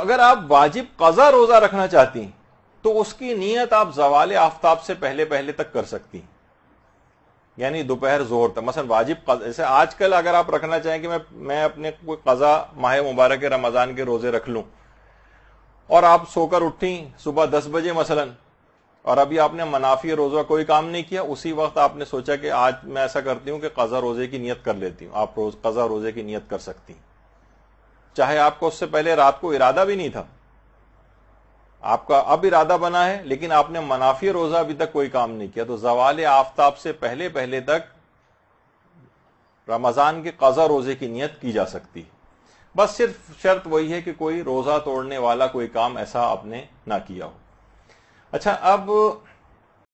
अगर आप वाजिब कजा रोजा रखना चाहती हैं तो उसकी नीयत आप जवाल आफ्ताब से पहले पहले तक कर सकती हैं यानी दोपहर जोर तक मसलन वाजिब जैसे आजकल अगर आप रखना चाहें कि मैं मैं अपने कोई कजा माह मुबारक रमज़ान के रोज़े रख लू और आप सोकर उठी सुबह दस बजे मसलन और अभी आपने मुनाफी रोज़ा कोई काम नहीं किया उसी वक्त आपने सोचा कि आज मैं ऐसा करती हूं कि कज़ा रोज़े की नीयत कर लेती हूं आप रोज़ कज़ा रोज़े की नीयत कर सकती हैं चाहे आपको उससे पहले रात को इरादा भी नहीं था आपका अब इरादा बना है लेकिन आपने मुनाफी रोजा अभी तक कोई काम नहीं किया तो जवाल आफ्ताब से पहले पहले तक रमजान के कजा रोजे की नीयत की जा सकती है बस सिर्फ शर्त वही है कि कोई रोजा तोड़ने वाला कोई काम ऐसा आपने ना किया हो अच्छा अब